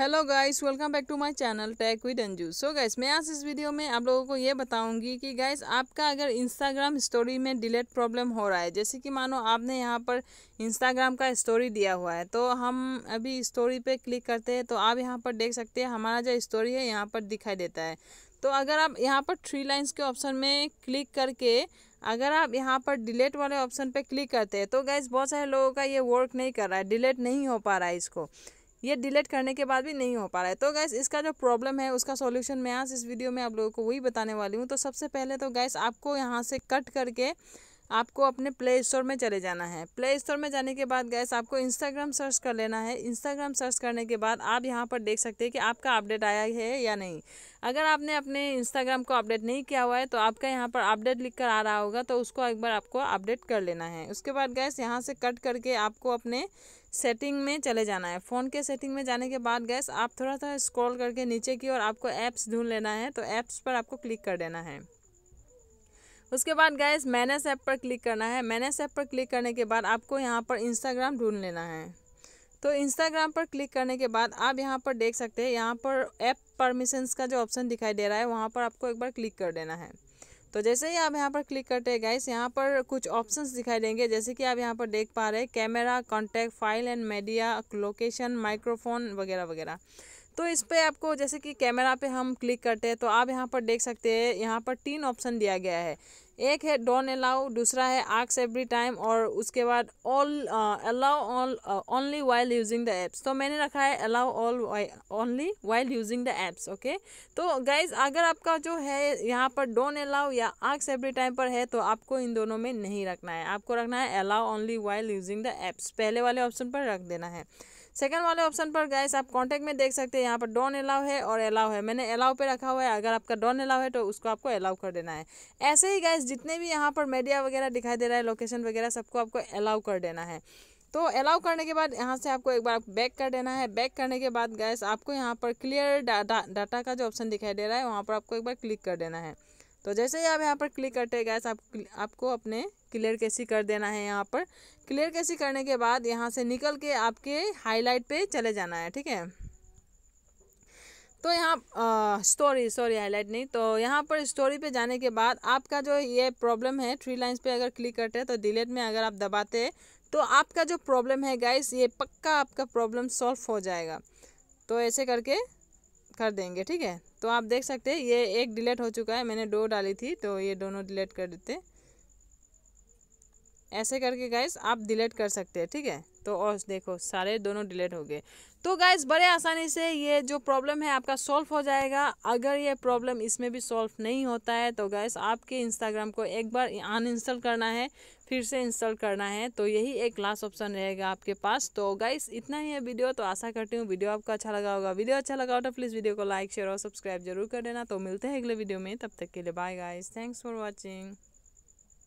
hello guys welcome back to my channel tech with Anju so guys मैं आज इस video में आप लोगों को ये बताऊंगी कि गाइस आपका अगर इंस्टाग्राम स्टोरी में डिलेट प्रॉब्लम हो रहा है जैसे कि मानो आपने यहाँ पर इंस्टाग्राम का स्टोरी दिया हुआ है तो हम अभी स्टोरी पे क्लिक करते हैं तो आप यहाँ पर देख सकते हैं हमारा जो स्टोरी है यहाँ पर दिखाई देता है तो अगर आप यहाँ पर थ्री लाइन्स के ऑप्शन में क्लिक करके अगर आप यहाँ पर डिलीट वाले ऑप्शन पर क्लिक करते हैं तो गैस बहुत सारे लोगों का ये वर्क नहीं कर रहा है डिलीट नहीं हो पा रहा है इसको ये डिलीट करने के बाद भी नहीं हो पा रहा है तो गैस इसका जो प्रॉब्लम है उसका सॉल्यूशन मैं आज इस वीडियो में आप लोगों को वही बताने वाली हूँ तो सबसे पहले तो गैस आपको यहाँ से कट करके आपको अपने प्ले स्टोर में चले जाना है प्ले स्टोर में जाने के बाद गैस आपको इंस्टाग्राम सर्च कर लेना है इंस्टाग्राम सर्च करने के बाद आप यहाँ पर देख सकते हैं कि आपका अपडेट आया है या नहीं अगर आपने अपने इंस्टाग्राम को अपडेट नहीं किया हुआ है तो आपका यहाँ पर अपडेट लिख कर आ रहा होगा तो उसको एक बार आपको अपडेट कर लेना है उसके बाद गैस यहाँ से कट करके आपको अपने सेटिंग में चले जाना है फ़ोन के सेटिंग में जाने के बाद गैस आप थोड़ा सा स्क्रॉल करके नीचे की ओर आपको ऐप्स ढूंढ लेना है तो ऐप्स पर आपको क्लिक कर देना है उसके बाद गैस मैनेस ऐप पर क्लिक करना है मैनेस ऐप पर क्लिक करने के बाद आपको यहाँ पर इंस्टाग्राम ढूंढ लेना है तो इंस्टाग्राम पर क्लिक करने के बाद आप यहाँ पर देख सकते हैं यहाँ पर ऐप परमिशंस का जो ऑप्शन दिखाई दे रहा है वहाँ पर आपको एक बार क्लिक कर देना है तो जैसे ही आप यहाँ पर क्लिक करते हैं गाइस यहाँ पर कुछ ऑप्शंस दिखाई देंगे जैसे कि आप यहाँ पर देख पा रहे हैं camera contact file and media location microphone वगैरह वगैरह तो इस पर आपको जैसे कि कैमरा पे हम क्लिक करते हैं तो आप यहाँ पर देख सकते हैं यहाँ पर तीन ऑप्शन दिया गया है एक है डोन अलाउ दूसरा है आक्स एवरी टाइम और उसके बाद all allow all only while using the apps तो मैंने रखा है allow all only while using the apps okay तो गाइज अगर आपका जो है यहाँ पर डोन अलाउ या आक्स एवरी टाइम पर है तो आपको इन दोनों में नहीं रखना है आपको रखना है allow only while using the apps पहले वाले ऑप्शन पर रख देना है सेकंड वाले ऑप्शन पर गैस आप कांटेक्ट में देख सकते हैं यहाँ पर डॉन अलाउ है और अलाउ है मैंने अलाउ पे रखा हुआ है अगर आपका डॉन अलाउ है तो उसको आपको अलाउ कर देना है ऐसे ही गैस जितने भी यहाँ पर मीडिया वगैरह दिखाई दे रहा है लोकेशन वगैरह सबको आपको अलाउ कर देना है तो अलाउ करने के बाद यहाँ से आपको एक बार बैक कर देना है बैक करने के बाद गैस आपको यहाँ पर क्लियर डाटा डाटा का जो ऑप्शन दिखाई दे रहा है वहाँ पर आपको एक बार क्लिक कर देना है तो जैसे ही आप यहाँ पर क्लिक करते गैस आप आपको अपने क्लियर कैसी कर देना है यहाँ पर क्लियर कैसी करने के बाद यहाँ से निकल के आपके हाईलाइट पे चले जाना है ठीक है तो यहाँ स्टोरी सॉरी हाईलाइट नहीं तो यहाँ पर स्टोरी पे जाने के बाद आपका जो ये प्रॉब्लम है थ्री लाइंस पे अगर क्लिक करते हैं तो डिलीट में अगर आप दबाते हैं तो आपका जो प्रॉब्लम है गाइस ये पक्का आपका प्रॉब्लम सॉल्व हो जाएगा तो ऐसे करके कर देंगे ठीक है तो आप देख सकते हैं ये एक डिलीट हो चुका है मैंने दो डाली थी तो ये दोनों डिलीट कर देते ऐसे करके गाइस आप डिलीट कर सकते हैं ठीक है तो और देखो सारे दोनों डिलीट हो गए तो गाइस बड़े आसानी से ये जो प्रॉब्लम है आपका सॉल्व हो जाएगा अगर ये प्रॉब्लम इसमें भी सॉल्व नहीं होता है तो गाइस आपके इंस्टाग्राम को एक बार अनइंस्टॉल करना है फिर से इंस्टॉल करना है तो यही एक लास्ट ऑप्शन रहेगा आपके पास तो गाइस इतना ही है वीडियो तो आशा करती हूँ वीडियो आपको अच्छा लगा होगा वीडियो अच्छा लगा हो तो प्लीज़ वीडियो को लाइक शेयर और सब्सक्राइब जरूर कर देना तो मिलते हैं अगले वीडियो में तब तक के लिए bye guys thanks for watching